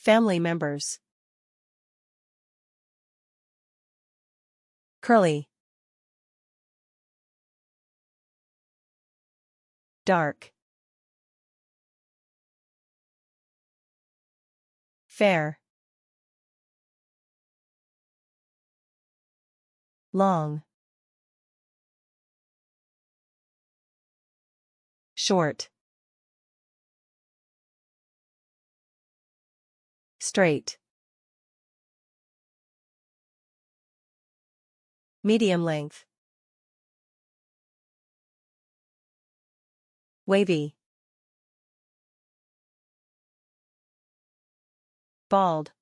Family members. Curly. Dark. Fair. Long. Short. Straight. Medium length. Wavy. Bald.